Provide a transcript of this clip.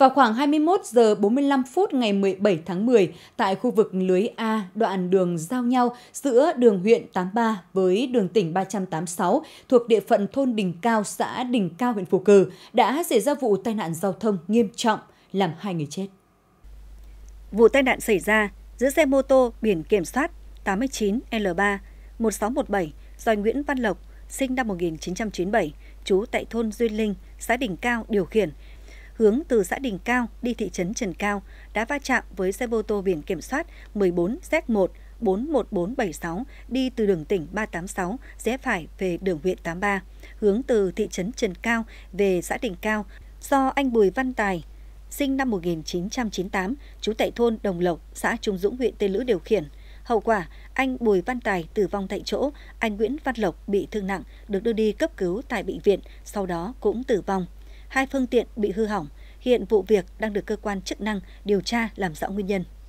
Vào khoảng 21 giờ 45 phút ngày 17 tháng 10, tại khu vực lưới A, đoạn đường giao nhau giữa đường huyện 83 với đường tỉnh 386 thuộc địa phận thôn Đình Cao, xã Đình Cao, huyện Phù Cử, đã xảy ra vụ tai nạn giao thông nghiêm trọng, làm hai người chết. Vụ tai nạn xảy ra giữa xe mô tô biển kiểm soát 89L3 1617 do Nguyễn Văn Lộc, sinh năm 1997, trú tại thôn Duyên Linh, xã Đình Cao điều khiển hướng từ xã Đình Cao đi thị trấn Trần Cao đã va chạm với xe ô tô biển kiểm soát 14Z1 41476 đi từ đường tỉnh 386 rẽ phải về đường huyện 83, hướng từ thị trấn Trần Cao về xã Đình Cao do anh Bùi Văn Tài, sinh năm 1998, trú tại thôn Đồng Lộc, xã Trung Dũng, huyện Tê Lữ điều khiển. Hậu quả, anh Bùi Văn Tài tử vong tại chỗ, anh Nguyễn Văn Lộc bị thương nặng, được đưa đi cấp cứu tại bệnh viện, sau đó cũng tử vong hai phương tiện bị hư hỏng. Hiện vụ việc đang được cơ quan chức năng điều tra làm rõ nguyên nhân.